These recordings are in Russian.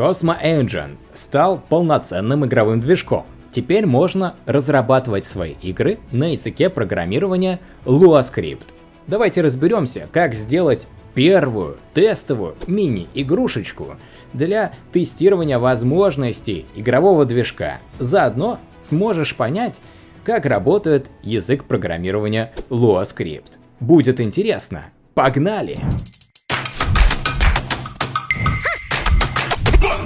Cosmo Engine стал полноценным игровым движком. Теперь можно разрабатывать свои игры на языке программирования LuaScript. Давайте разберемся, как сделать первую тестовую мини-игрушечку для тестирования возможностей игрового движка. Заодно сможешь понять, как работает язык программирования LuaScript. Будет интересно. Погнали! Погнали!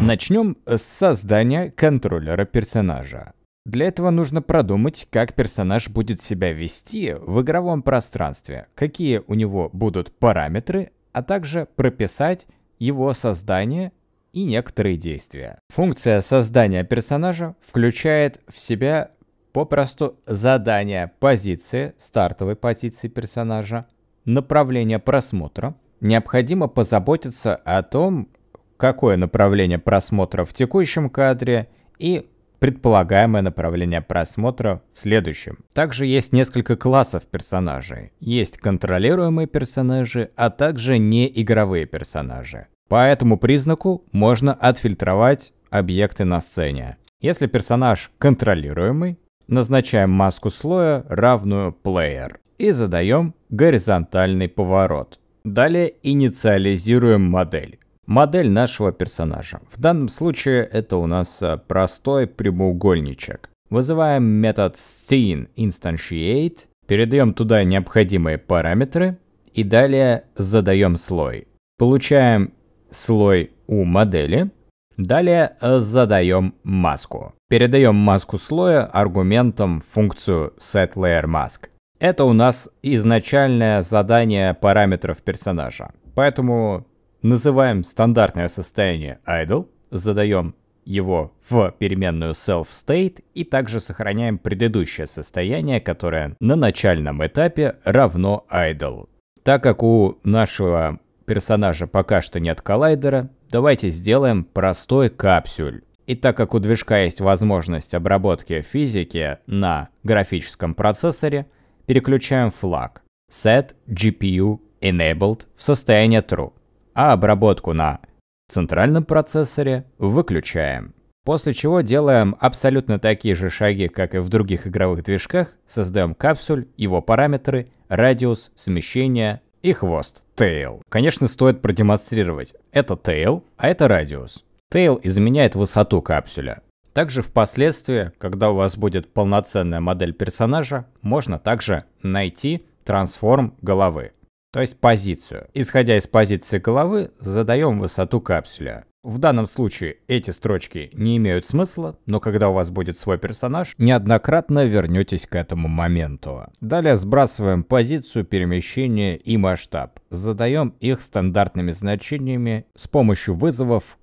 Начнем э, с создания контроллера персонажа. Для этого нужно продумать, как персонаж будет себя вести в игровом пространстве, какие у него будут параметры, а также прописать его создание и некоторые действия. Функция создания персонажа включает в себя попросту задание позиции, стартовой позиции персонажа, направление просмотра. Необходимо позаботиться о том, какое направление просмотра в текущем кадре и предполагаемое направление просмотра в следующем. Также есть несколько классов персонажей. Есть контролируемые персонажи, а также неигровые персонажи. По этому признаку можно отфильтровать объекты на сцене. Если персонаж контролируемый, назначаем маску слоя, равную player, и задаем горизонтальный поворот. Далее инициализируем модель модель нашего персонажа. В данном случае это у нас э, простой прямоугольничек. Вызываем метод scene instantiate, передаем туда необходимые параметры и далее задаем слой. Получаем слой у модели, далее э, задаем маску. Передаем маску слоя аргументом функцию setLayerMask. Это у нас изначальное задание параметров персонажа. Поэтому Называем стандартное состояние idle, задаем его в переменную self-state и также сохраняем предыдущее состояние, которое на начальном этапе равно idle. Так как у нашего персонажа пока что нет коллайдера, давайте сделаем простой капсюль. И так как у движка есть возможность обработки физики на графическом процессоре, переключаем флаг set GPU enabled в состояние true а обработку на центральном процессоре выключаем. После чего делаем абсолютно такие же шаги, как и в других игровых движках, создаем капсуль, его параметры, радиус, смещение и хвост, tail. Конечно, стоит продемонстрировать, это tail, а это радиус. Tail изменяет высоту капсуля. Также впоследствии, когда у вас будет полноценная модель персонажа, можно также найти трансформ головы то есть позицию. Исходя из позиции головы, задаем высоту капсуля. В данном случае эти строчки не имеют смысла, но когда у вас будет свой персонаж, неоднократно вернетесь к этому моменту. Далее сбрасываем позицию, перемещение и масштаб. Задаем их стандартными значениями с помощью вызовов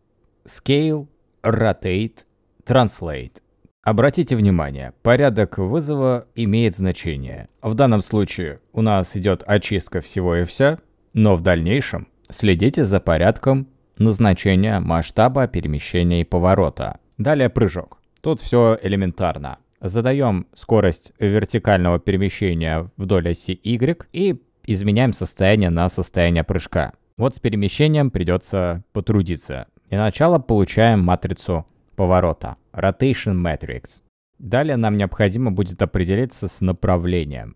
Scale, Rotate, Translate. Обратите внимание, порядок вызова имеет значение. В данном случае у нас идет очистка всего и вся, но в дальнейшем следите за порядком назначения, масштаба, перемещения и поворота. Далее прыжок. Тут все элементарно. Задаем скорость вертикального перемещения вдоль оси Y и изменяем состояние на состояние прыжка. Вот с перемещением придется потрудиться. Для начала получаем матрицу поворота, Rotation Matrix. Далее нам необходимо будет определиться с направлением.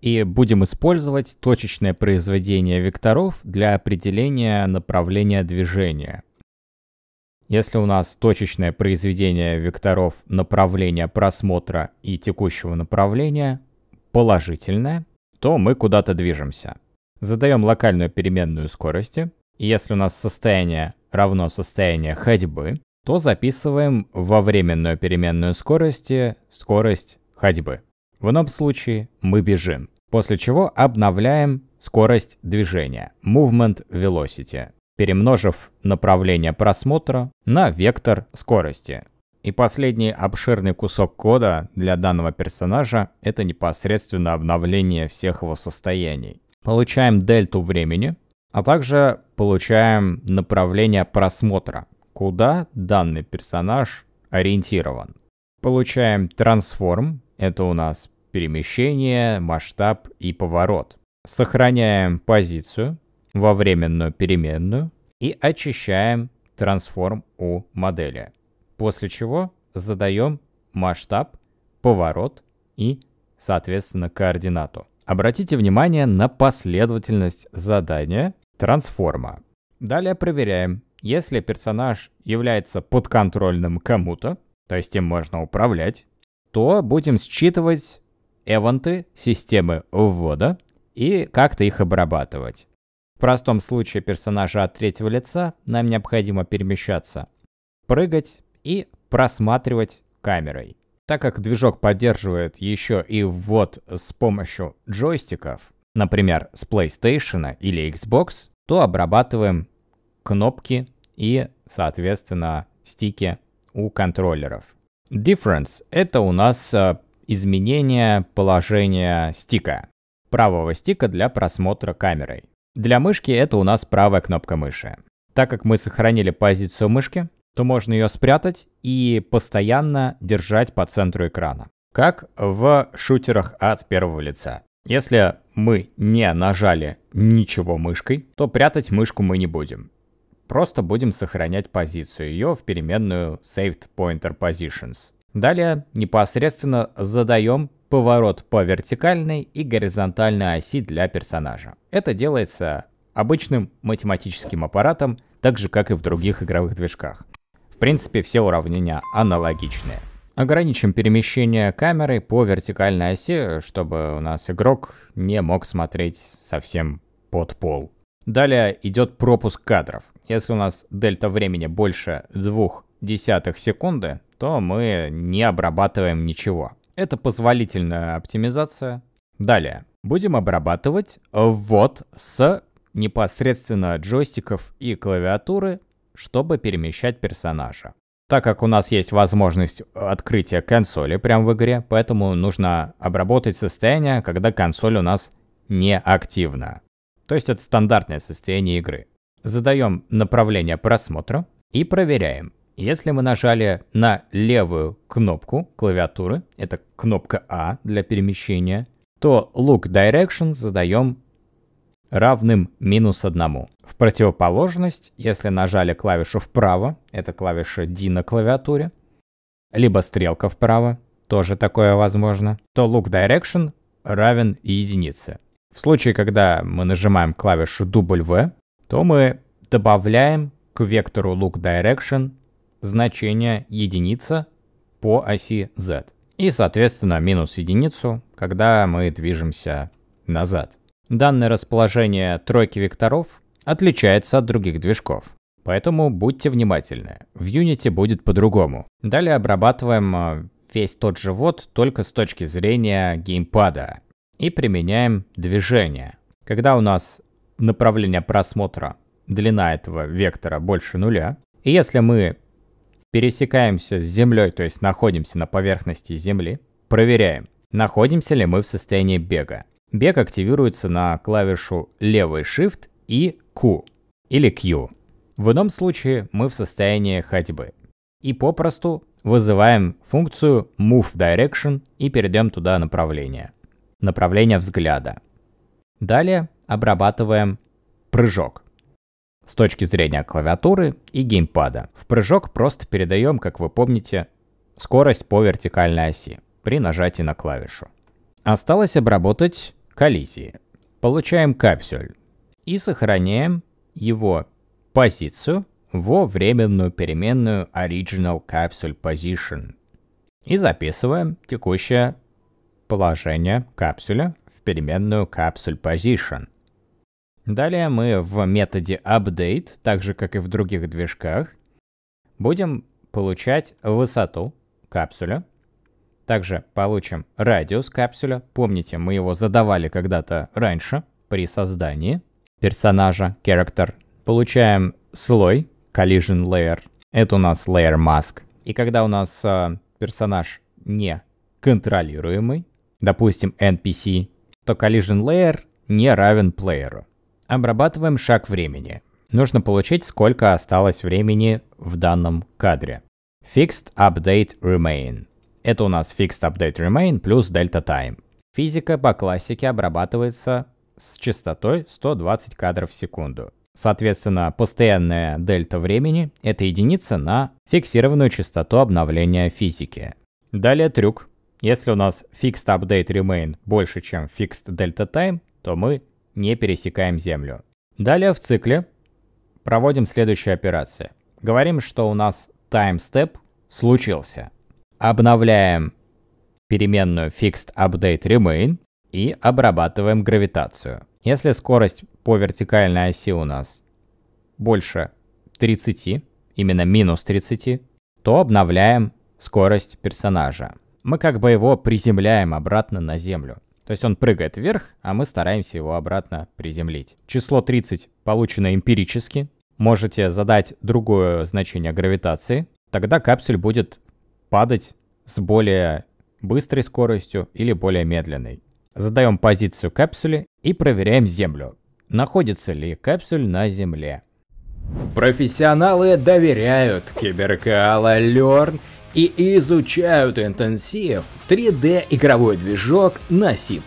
И будем использовать точечное произведение векторов для определения направления движения. Если у нас точечное произведение векторов направления просмотра и текущего направления положительное, то мы куда-то движемся. Задаем локальную переменную скорости. И если у нас состояние равно состоянию ходьбы, то записываем во временную переменную скорости скорость ходьбы. В ином случае мы бежим, после чего обновляем скорость движения, movement velocity, перемножив направление просмотра на вектор скорости. И последний обширный кусок кода для данного персонажа — это непосредственно обновление всех его состояний. Получаем дельту времени, а также получаем направление просмотра, куда данный персонаж ориентирован. Получаем трансформ, это у нас перемещение, масштаб и поворот. Сохраняем позицию во временную переменную и очищаем трансформ у модели. После чего задаем масштаб, поворот и, соответственно, координату. Обратите внимание на последовательность задания трансформа. Далее проверяем, если персонаж является подконтрольным кому-то, то есть им можно управлять, то будем считывать эвенты системы ввода и как-то их обрабатывать. В простом случае персонажа от третьего лица нам необходимо перемещаться, прыгать и просматривать камерой. Так как движок поддерживает еще и ввод с помощью джойстиков, например, с PlayStation или Xbox, то обрабатываем кнопки и, соответственно, стики у контроллеров. Difference — это у нас э, изменение положения стика, правого стика для просмотра камерой. Для мышки это у нас правая кнопка мыши. Так как мы сохранили позицию мышки, то можно ее спрятать и постоянно держать по центру экрана, как в шутерах от первого лица. Если мы не нажали ничего мышкой, то прятать мышку мы не будем. Просто будем сохранять позицию ее в переменную saved pointer positions. Далее непосредственно задаем поворот по вертикальной и горизонтальной оси для персонажа. Это делается обычным математическим аппаратом, так же как и в других игровых движках. В принципе, все уравнения аналогичные. Ограничим перемещение камеры по вертикальной оси, чтобы у нас игрок не мог смотреть совсем под пол. Далее идет пропуск кадров. Если у нас дельта времени больше двух десятых секунды, то мы не обрабатываем ничего. Это позволительная оптимизация. Далее. Будем обрабатывать вот с непосредственно джойстиков и клавиатуры, чтобы перемещать персонажа. Так как у нас есть возможность открытия консоли прямо в игре, поэтому нужно обработать состояние, когда консоль у нас не активна. То есть это стандартное состояние игры. Задаем направление просмотра и проверяем. Если мы нажали на левую кнопку клавиатуры, это кнопка А для перемещения, то Look Direction задаем равным минус одному. В противоположность, если нажали клавишу вправо, это клавиша D на клавиатуре, либо стрелка вправо, тоже такое возможно, то Look Direction равен единице. В случае, когда мы нажимаем клавишу W, то мы добавляем к вектору look direction значение единица по оси z. И, соответственно, минус единицу, когда мы движемся назад. Данное расположение тройки векторов отличается от других движков. Поэтому будьте внимательны. В Unity будет по-другому. Далее обрабатываем э, весь тот же вот, только с точки зрения геймпада. И применяем движение. Когда у нас направление просмотра, длина этого вектора больше нуля. И если мы пересекаемся с Землей, то есть находимся на поверхности Земли, проверяем, находимся ли мы в состоянии бега. Бег активируется на клавишу левый Shift и Q или Q. В ином случае мы в состоянии ходьбы. И попросту вызываем функцию Move Direction и перейдем туда направление. Направление взгляда. Далее обрабатываем прыжок с точки зрения клавиатуры и геймпада. В прыжок просто передаем, как вы помните, скорость по вертикальной оси при нажатии на клавишу. Осталось обработать коллизии. Получаем капсюль и сохраняем его позицию во временную переменную Original Capsule Position и записываем текущее положение капсуля в переменную Capsule Position – Далее мы в методе update, так же как и в других движках, будем получать высоту капсуля. Также получим радиус капсуля. Помните, мы его задавали когда-то раньше при создании персонажа, character. Получаем слой, collision layer. Это у нас layer mask. И когда у нас э, персонаж не контролируемый, допустим, NPC, то collision layer не равен плееру. Обрабатываем шаг времени. Нужно получить, сколько осталось времени в данном кадре. Fixed Update Remain. Это у нас Fixed Update Remain плюс Delta Time. Физика по классике обрабатывается с частотой 120 кадров в секунду. Соответственно, постоянная дельта времени — это единица на фиксированную частоту обновления физики. Далее трюк. Если у нас Fixed Update Remain больше, чем Fixed Delta Time, то мы не пересекаем Землю. Далее в цикле проводим следующие операции. Говорим, что у нас таймстеп случился. Обновляем переменную fixed update remain и обрабатываем гравитацию. Если скорость по вертикальной оси у нас больше 30, именно минус 30, то обновляем скорость персонажа. Мы как бы его приземляем обратно на землю. То есть он прыгает вверх, а мы стараемся его обратно приземлить. Число 30 получено эмпирически. Можете задать другое значение гравитации. Тогда капсюль будет падать с более быстрой скоростью или более медленной. Задаем позицию капсули и проверяем Землю. Находится ли капсуль на Земле? Профессионалы доверяют киберкала Лерн и изучают интенсив 3D игровой движок на C++.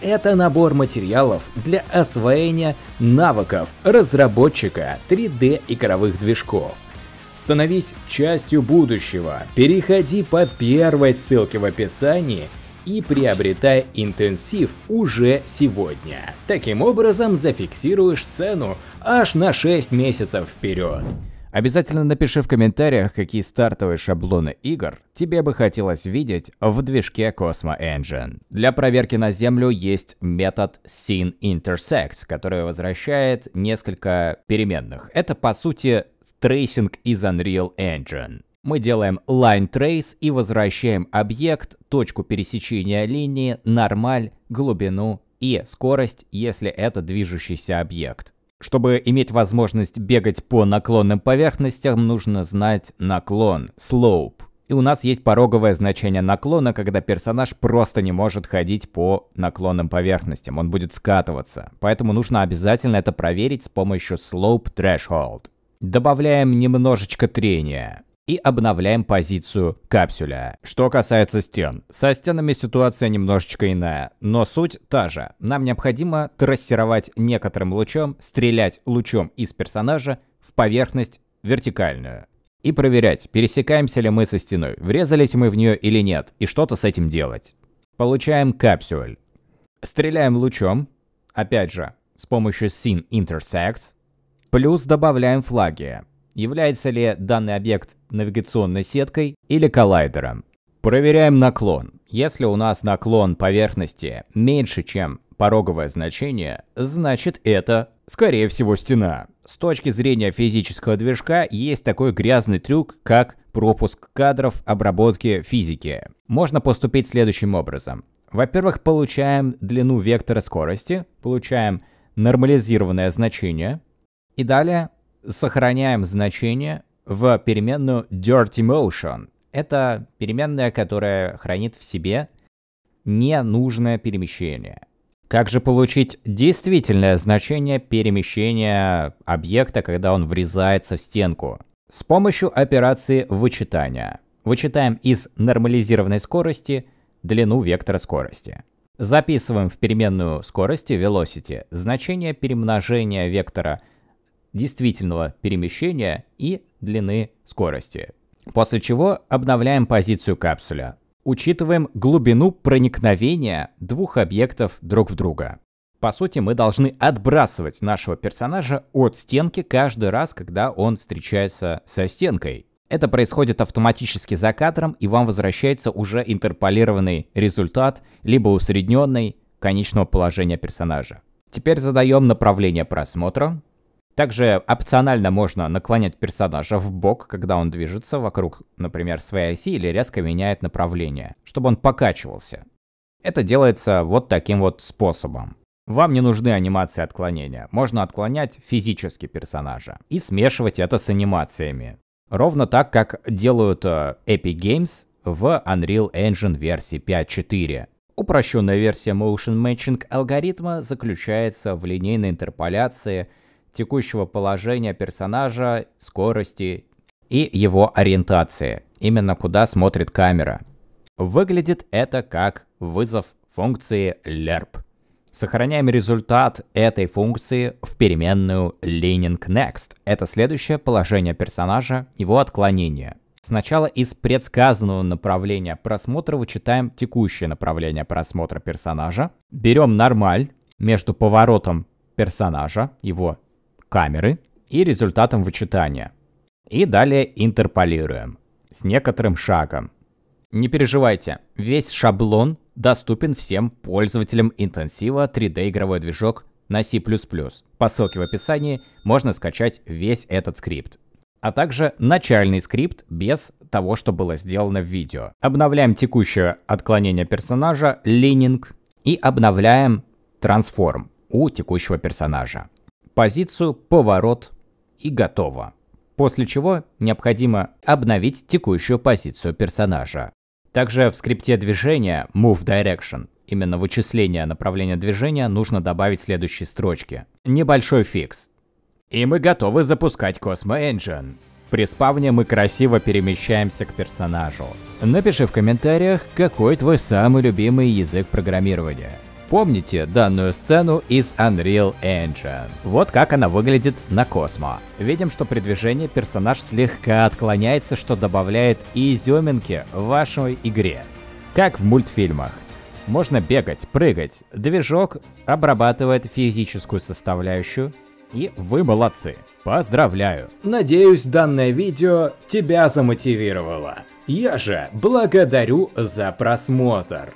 Это набор материалов для освоения навыков разработчика 3D игровых движков. Становись частью будущего, переходи по первой ссылке в описании и приобретай интенсив уже сегодня. Таким образом зафиксируешь цену аж на 6 месяцев вперед. Обязательно напиши в комментариях, какие стартовые шаблоны игр тебе бы хотелось видеть в движке Cosmo Engine. Для проверки на землю есть метод scene intersect, который возвращает несколько переменных. Это по сути трейсинг из Unreal Engine. Мы делаем line trace и возвращаем объект, точку пересечения линии, нормаль, глубину и скорость, если это движущийся объект. Чтобы иметь возможность бегать по наклонным поверхностям, нужно знать наклон, slope. И у нас есть пороговое значение наклона, когда персонаж просто не может ходить по наклонным поверхностям, он будет скатываться. Поэтому нужно обязательно это проверить с помощью slope threshold. Добавляем немножечко трения и обновляем позицию капсюля. Что касается стен. Со стенами ситуация немножечко иная, но суть та же. Нам необходимо трассировать некоторым лучом, стрелять лучом из персонажа в поверхность вертикальную. И проверять, пересекаемся ли мы со стеной, врезались мы в нее или нет, и что-то с этим делать. Получаем капсюль. Стреляем лучом, опять же, с помощью Scene Intersects, плюс добавляем флаги является ли данный объект навигационной сеткой или коллайдером. Проверяем наклон. Если у нас наклон поверхности меньше, чем пороговое значение, значит это, скорее всего, стена. С точки зрения физического движка есть такой грязный трюк, как пропуск кадров обработки физики. Можно поступить следующим образом. Во-первых, получаем длину вектора скорости, получаем нормализированное значение, и далее сохраняем значение в переменную dirty motion. Это переменная, которая хранит в себе ненужное перемещение. Как же получить действительное значение перемещения объекта, когда он врезается в стенку? С помощью операции вычитания. Вычитаем из нормализированной скорости длину вектора скорости. Записываем в переменную скорости velocity значение перемножения вектора скорости действительного перемещения и длины скорости. После чего обновляем позицию капсуля. Учитываем глубину проникновения двух объектов друг в друга. По сути, мы должны отбрасывать нашего персонажа от стенки каждый раз, когда он встречается со стенкой. Это происходит автоматически за кадром, и вам возвращается уже интерполированный результат, либо усредненный конечного положения персонажа. Теперь задаем направление просмотра, также опционально можно наклонять персонажа в бок, когда он движется вокруг, например, своей оси или резко меняет направление, чтобы он покачивался. Это делается вот таким вот способом. Вам не нужны анимации отклонения, можно отклонять физически персонажа и смешивать это с анимациями. Ровно так, как делают э, Epic Games в Unreal Engine версии 5.4. Упрощенная версия Motion Matching алгоритма заключается в линейной интерполяции – текущего положения персонажа, скорости и его ориентации, именно куда смотрит камера. Выглядит это как вызов функции lerp. Сохраняем результат этой функции в переменную leaning next. Это следующее положение персонажа, его отклонение. Сначала из предсказанного направления просмотра вычитаем текущее направление просмотра персонажа. Берем нормаль между поворотом персонажа, его камеры и результатом вычитания. И далее интерполируем с некоторым шагом. Не переживайте, весь шаблон доступен всем пользователям интенсива 3D игровой движок на C++. По ссылке в описании можно скачать весь этот скрипт. А также начальный скрипт без того, что было сделано в видео. Обновляем текущее отклонение персонажа, лининг, и обновляем трансформ у текущего персонажа позицию «Поворот» и «Готово», после чего необходимо обновить текущую позицию персонажа. Также в скрипте движения Move Direction именно вычисление направления движения нужно добавить следующие строчки. Небольшой фикс. И мы готовы запускать Cosmo Engine. При спавне мы красиво перемещаемся к персонажу. Напиши в комментариях, какой твой самый любимый язык программирования. Помните данную сцену из Unreal Engine? Вот как она выглядит на Космо. Видим, что при движении персонаж слегка отклоняется, что добавляет изюминки в вашей игре. Как в мультфильмах. Можно бегать, прыгать. Движок обрабатывает физическую составляющую. И вы молодцы. Поздравляю. Надеюсь, данное видео тебя замотивировало. Я же благодарю за просмотр.